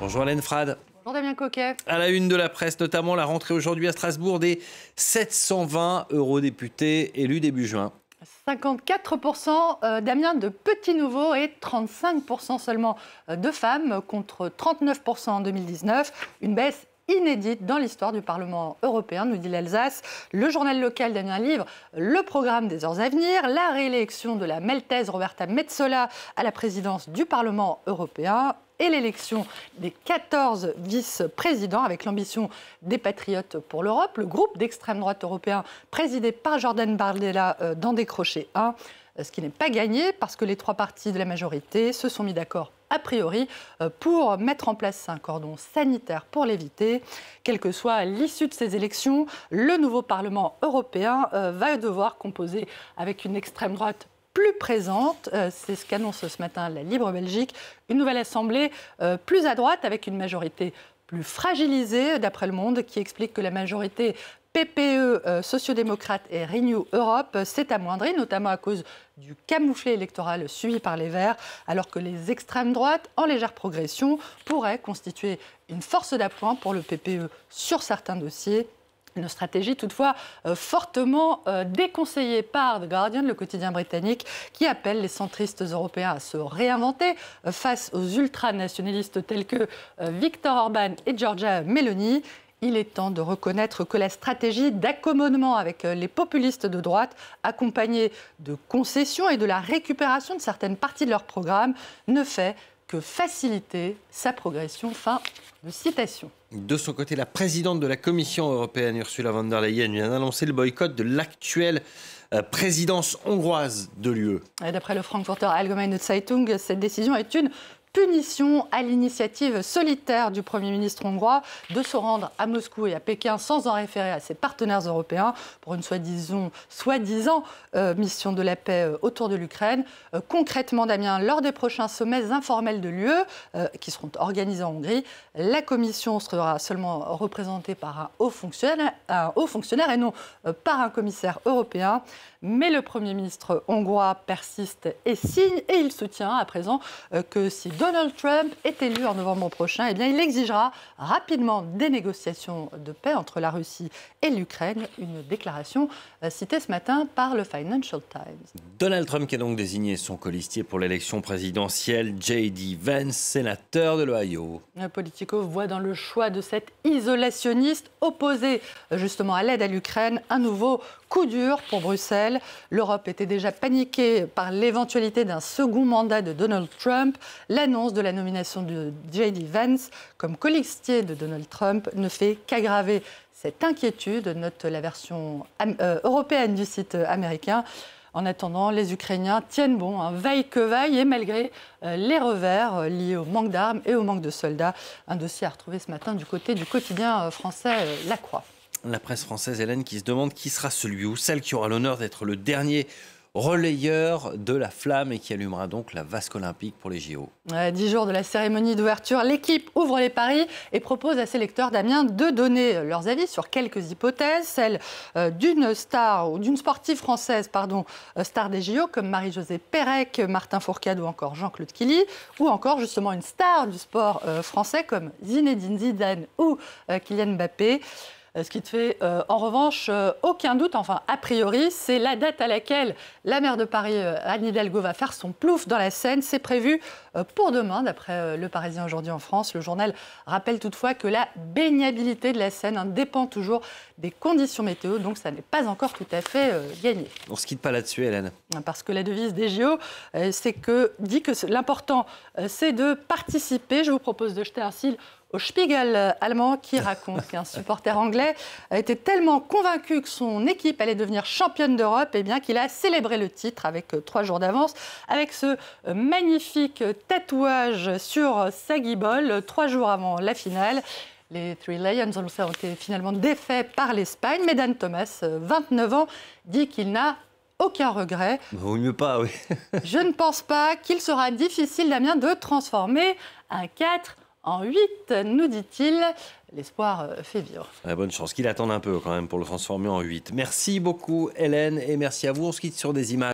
Bonjour Alain Frad. Bonjour Damien Coquet. À la une de la presse, notamment la rentrée aujourd'hui à Strasbourg des 720 eurodéputés élus début juin. 54% euh, Damien de petits nouveaux et 35% seulement euh, de femmes contre 39% en 2019. Une baisse inédite dans l'histoire du Parlement européen, nous dit l'Alsace. Le journal local Damien Livre, le programme des heures à venir, la réélection de la maltaise Roberta Metzola à la présidence du Parlement européen et l'élection des 14 vice-présidents avec l'ambition des patriotes pour l'Europe. Le groupe d'extrême droite européen présidé par Jordan Bardella dans euh, d'en décrocher un, euh, ce qui n'est pas gagné parce que les trois partis de la majorité se sont mis d'accord a priori euh, pour mettre en place un cordon sanitaire pour l'éviter. Quelle que soit l'issue de ces élections, le nouveau Parlement européen va devoir composer avec une extrême droite plus présente. Euh, c'est ce qu'annonce ce matin la Libre Belgique. Une nouvelle assemblée euh, plus à droite avec une majorité plus fragilisée, d'après Le Monde, qui explique que la majorité PPE, euh, sociodémocrate et Renew Europe s'est amoindrie, notamment à cause du camouflet électoral suivi par les Verts, alors que les extrêmes droites, en légère progression, pourraient constituer une force d'appoint pour le PPE sur certains dossiers une stratégie toutefois euh, fortement euh, déconseillée par The Guardian, le quotidien britannique, qui appelle les centristes européens à se réinventer euh, face aux ultranationalistes tels que Victor Orban et Georgia Meloni. Il est temps de reconnaître que la stratégie d'accommodement avec les populistes de droite, accompagnée de concessions et de la récupération de certaines parties de leur programme, ne fait faciliter sa progression. Fin de citation. De son côté, la présidente de la Commission européenne, Ursula von der Leyen, vient d'annoncer le boycott de l'actuelle euh, présidence hongroise de l'UE. D'après le Frankfurter Allgemeine Zeitung, cette décision est une punition à l'initiative solitaire du Premier ministre hongrois de se rendre à Moscou et à Pékin sans en référer à ses partenaires européens pour une soi-disant euh, mission de la paix euh, autour de l'Ukraine. Euh, concrètement, Damien, lors des prochains sommets informels de l'UE qui seront organisés en Hongrie, la Commission sera seulement représentée par un haut fonctionnaire, un haut fonctionnaire et non par un commissaire européen. Mais le Premier ministre hongrois persiste et signe et il soutient à présent que si Donald Trump est élu en novembre prochain, et eh bien, il exigera rapidement des négociations de paix entre la Russie et l'Ukraine, une déclaration euh, citée ce matin par le Financial Times. Donald Trump qui a donc désigné son colistier pour l'élection présidentielle, J.D. Vance, sénateur de l'Ohio. Politico voit dans le choix de cet isolationniste opposé justement à l'aide à l'Ukraine un nouveau coup dur pour Bruxelles. L'Europe était déjà paniquée par l'éventualité d'un second mandat de Donald Trump. L'annonce de la nomination de J.D. Vance comme colistier de Donald Trump ne fait qu'aggraver cette inquiétude, note la version euh, européenne du site américain. En attendant, les Ukrainiens tiennent bon, hein, veille que veille, et malgré euh, les revers euh, liés au manque d'armes et au manque de soldats. Un dossier à retrouver ce matin du côté du quotidien français La Croix la presse française, Hélène, qui se demande qui sera celui ou celle qui aura l'honneur d'être le dernier relayeur de la flamme et qui allumera donc la vasque olympique pour les JO. À 10 jours de la cérémonie d'ouverture, l'équipe ouvre les paris et propose à ses lecteurs, Damien, de donner euh, leurs avis sur quelques hypothèses, celle euh, d'une star ou d'une sportive française, pardon, euh, star des JO, comme Marie-Josée Pérec, Martin Fourcade ou encore Jean-Claude Killy, ou encore justement une star du sport français comme Zinedine Zidane ou Kylian Mbappé. Euh, ce qui te fait, euh, en revanche, euh, aucun doute, enfin, a priori, c'est la date à laquelle la maire de Paris, Anne Hidalgo, va faire son plouf dans la Seine. C'est prévu pour demain, d'après Le Parisien aujourd'hui en France. Le journal rappelle toutefois que la baignabilité de la Seine hein, dépend toujours des conditions météo, donc ça n'est pas encore tout à fait gagné. On ne se quitte pas là-dessus, Hélène. Parce que la devise des JO, c'est que, dit que l'important, c'est de participer. Je vous propose de jeter un cil au Spiegel allemand qui raconte qu'un supporter anglais a été tellement convaincu que son équipe allait devenir championne d'Europe et eh bien qu'il a célébré le titre avec euh, trois jours d'avance avec ce euh, magnifique tatouage sur sa guibole euh, trois jours avant la finale. Les Three Lions ont été finalement défaits par l'Espagne, mais Dan Thomas, 29 ans, dit qu'il n'a aucun regret. Vaut mieux pas, oui. Je ne pense pas qu'il sera difficile, Damien, de transformer un 4 en 8, nous dit-il. L'espoir euh, fait vivre. Ah, bonne chance qu'il attende un peu quand même pour le transformer en 8. Merci beaucoup Hélène et merci à vous. On se quitte sur des images.